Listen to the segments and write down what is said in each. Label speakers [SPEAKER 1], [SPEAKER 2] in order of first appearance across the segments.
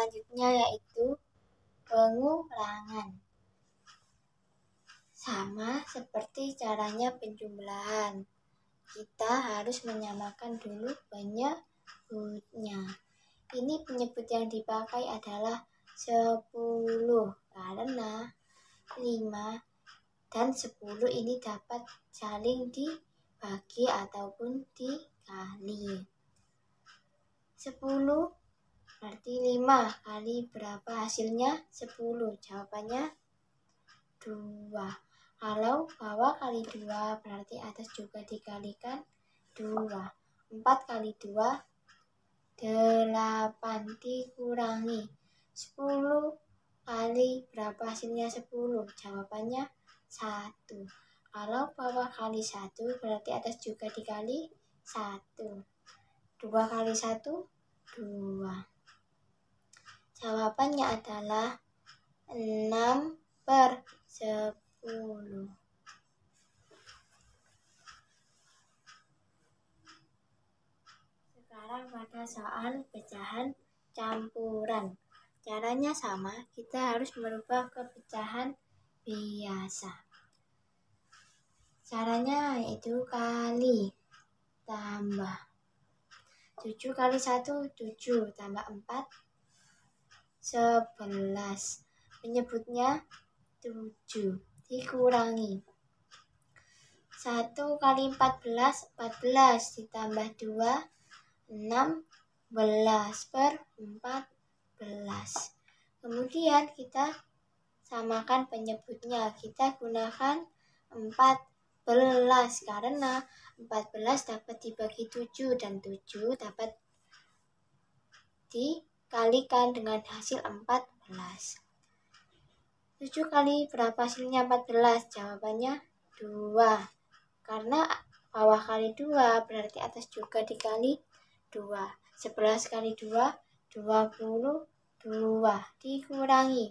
[SPEAKER 1] selanjutnya yaitu pengurangan. Sama seperti caranya penjumlahan, kita harus menyamakan dulu penyebutnya. Ini penyebut yang dipakai adalah 10 karena 5 dan 10 ini dapat saling dibagi ataupun dikali. 10 Berarti 5 kali berapa hasilnya? 10. Jawabannya 2. Kalau bawah kali 2 berarti atas juga dikalikan 2. 4 kali 2 8 dikurangi 10 kali berapa hasilnya 10? Jawabannya 1. Kalau bawah kali 1 berarti atas juga dikali 1. 2 kali 1 2. Jawabannya adalah 6 per 10. Sekarang pada soal pecahan campuran. Caranya sama, kita harus merubah ke pecahan biasa. Caranya yaitu kali tambah 7 kali 1 7 tambah 4 11 menyebutnya 7 dikurangi 1 kali 14 14 ditambah 2 16 per 14 kemudian kita samakan penyebutnya kita gunakan 14 karena 14 dapat dibagi 7 dan 7 dapat di kalikan dengan hasil 14. 7 kali berapa hasilnya 14? Jawabannya 2. Karena bawah kali 2 berarti atas juga dikali 2. 11 kali 2, 22. Dikurangi.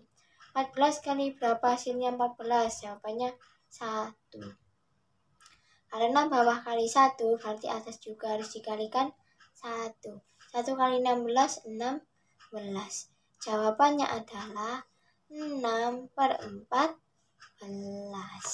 [SPEAKER 1] 14 kali berapa hasilnya 14? Jawabannya 1. Karena bawah kali 1 berarti atas juga harus dikalikan 1. 1 kali 16, 6. Jawabannya adalah enam per empat belas.